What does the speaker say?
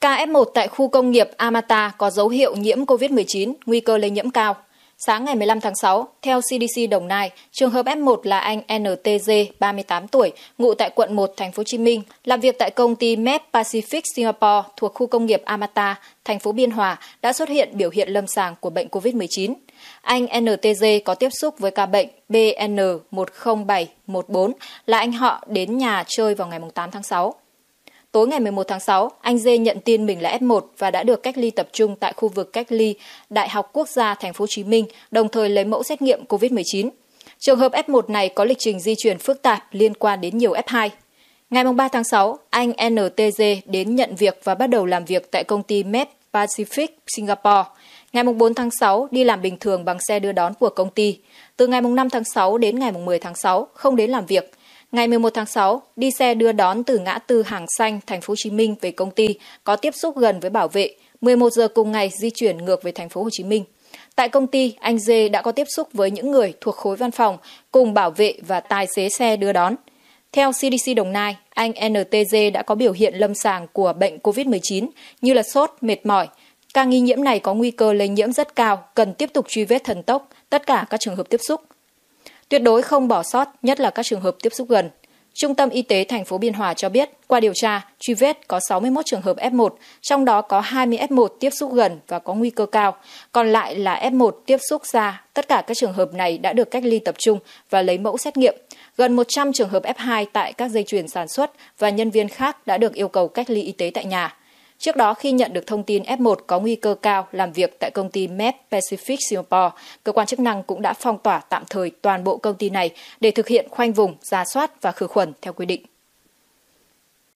KF1 tại khu công nghiệp Amata có dấu hiệu nhiễm COVID-19, nguy cơ lây nhiễm cao. Sáng ngày 15 tháng 6, theo CDC Đồng Nai, trường hợp F1 là anh NTG, 38 tuổi, ngụ tại quận 1, thành phố Hồ Chí Minh, làm việc tại công ty MEP Pacific Singapore thuộc khu công nghiệp Amata, thành phố Biên Hòa, đã xuất hiện biểu hiện lâm sàng của bệnh COVID-19. Anh NTG có tiếp xúc với ca bệnh BN10714 là anh họ đến nhà chơi vào ngày 8 tháng 6. Tối ngày 11 tháng 6, anh Dê nhận tin mình là F1 và đã được cách ly tập trung tại khu vực cách ly Đại học Quốc gia Thành phố Hồ Chí Minh, đồng thời lấy mẫu xét nghiệm COVID-19. Trường hợp F1 này có lịch trình di chuyển phức tạp liên quan đến nhiều F2. Ngày 3 tháng 6, anh NTG đến nhận việc và bắt đầu làm việc tại công ty MEP Pacific Singapore. Ngày 4 tháng 6 đi làm bình thường bằng xe đưa đón của công ty. Từ ngày 5 tháng 6 đến ngày 10 tháng 6 không đến làm việc. Ngày 11 tháng 6, đi xe đưa đón từ ngã tư Hàng Xanh, thành phố Hồ Chí Minh về công ty, có tiếp xúc gần với bảo vệ. 11 giờ cùng ngày di chuyển ngược về thành phố Hồ Chí Minh. Tại công ty, anh Dê đã có tiếp xúc với những người thuộc khối văn phòng cùng bảo vệ và tài xế xe đưa đón. Theo CDC Đồng Nai, anh NTG đã có biểu hiện lâm sàng của bệnh COVID-19 như là sốt, mệt mỏi. Ca nghi nhiễm này có nguy cơ lây nhiễm rất cao, cần tiếp tục truy vết thần tốc tất cả các trường hợp tiếp xúc. Tuyệt đối không bỏ sót, nhất là các trường hợp tiếp xúc gần. Trung tâm Y tế thành phố Biên Hòa cho biết, qua điều tra, truy vết có 61 trường hợp F1, trong đó có 20 F1 tiếp xúc gần và có nguy cơ cao, còn lại là F1 tiếp xúc xa. Tất cả các trường hợp này đã được cách ly tập trung và lấy mẫu xét nghiệm. Gần 100 trường hợp F2 tại các dây chuyền sản xuất và nhân viên khác đã được yêu cầu cách ly y tế tại nhà. Trước đó, khi nhận được thông tin F1 có nguy cơ cao làm việc tại công ty MEP Pacific Singapore, cơ quan chức năng cũng đã phong tỏa tạm thời toàn bộ công ty này để thực hiện khoanh vùng, ra soát và khử khuẩn theo quy định.